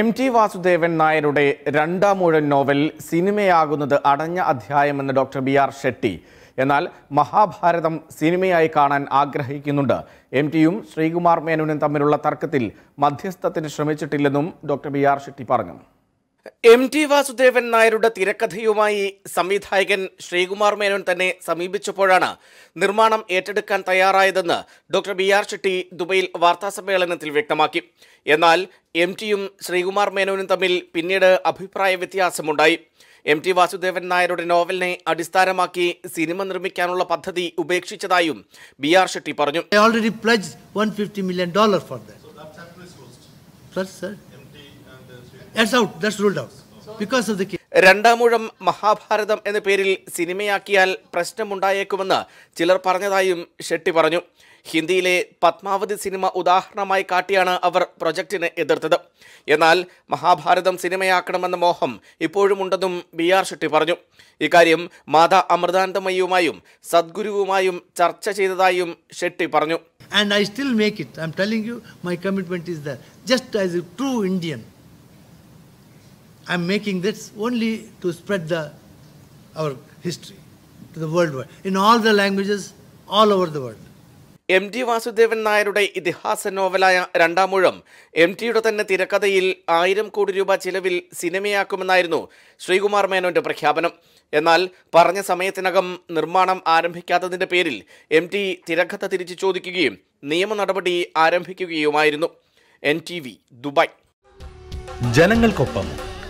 M T Vasudevan നായരുടെ രണ്ടാം മുഴൻ novel സിനിമയാകുന്നത് അടഞ്ഞ അധ്യായമെന്ന് ഡോക്ടർ ബി ആർ ഷെട്ടി എന്നാൽ മഹാഭാരതം സിനിമയായി കാണാൻ ആഗ്രഹിക്കുന്നുണ്ട് എം ടിയും ശ്രീകുമാർ മേനോനും തമ്മിലുള്ള തർക്കത്തിൽ മധ്യസ്ഥത്തിന് ശ്രമിച്ചിട്ടില്ലെന്നും ഡോക്ടർ ബി ആർ ഷെട്ടി പറഞ്ഞു എം ടി വാസുദേവൻ നായരുടെ തിരക്കഥയുമായി സംവിധായകൻ ശ്രീകുമാർ മേനോൻ തന്നെ സമീപിച്ചപ്പോഴാണ് നിർമ്മാണം ഏറ്റെടുക്കാൻ തയ്യാറായതെന്ന് ഡോക്ടർ ബി ആർ ഷെട്ടി ദുബൈയിൽ വാർത്താസമ്മേളനത്തിൽ വ്യക്തമാക്കി എന്നാൽ എം ടിയും ശ്രീകുമാർ മേനോനും തമ്മിൽ പിന്നീട് അഭിപ്രായ വ്യത്യാസമുണ്ടായി എം ടി വാസുദേവൻ നായരുടെ നോവലിനെ അടിസ്ഥാനമാക്കി സിനിമ നിർമ്മിക്കാനുള്ള പദ്ധതി ഉപേക്ഷിച്ചതായും ബി ആർ ഷെട്ടി പറഞ്ഞു That's out. That's ruled out because of the Randamoozham Mahabharatam എന്ന പേരിൽ സിനിമയാക്കിയാൽ പ്രശ്നമുണ്ടായേക്കുമെന്ന് ചിലർ പറഞ്ഞതായും ഷെട്ടി പറഞ്ഞു ഹിന്ദിയിലെ പത്മാവതി സിനിമ ഉദാഹരണമായി കാട്ടിയാണ് അവർ പ്രൊജക്റ്റിനെ എതിർത്തത് എന്നാൽ മഹാഭാരതം സിനിമയാക്കണമെന്ന മോഹം ഇപ്പോഴുമുണ്ടെന്നും ബി ആർ ഷെട്ടി പറഞ്ഞു ഇക്കാര്യം മാതാ അമൃതാനന്ദമയുമായും സദ്ഗുരുവുമായും ചർച്ച ചെയ്തതായും ഷെട്ടി പറഞ്ഞു and I still make it I'm telling you my commitment is the just as a true Indian I'm making this only to spread the, our history to the worldwide, in all the languages, all over the world. M T Vasudevan നായരുടെ ഇതിഹാസ നോവലായ Randamoozham M ടിയുടെ തന്നെ തിരക്കഥയിൽ ആയിരം കോടി രൂപ ചിലവിൽ സിനിമയാക്കുമെന്നായിരുന്നു ശ്രീകുമാർ മേനോന്റെ പ്രഖ്യാപനം എന്നാൽ പറഞ്ഞ സമയത്തിനകം നിർമ്മാണം ആരംഭിക്കാത്തതിന്റെ പേരിൽ എം ടി തിരക്കഥ തിരിച്ചു ചോദിക്കുകയും നിയമ നടപടി ആരംഭിക്കുകയുമായിരുന്നു എൻ ടി വി ദുബായ് ജനങ്ങൾക്കൊപ്പം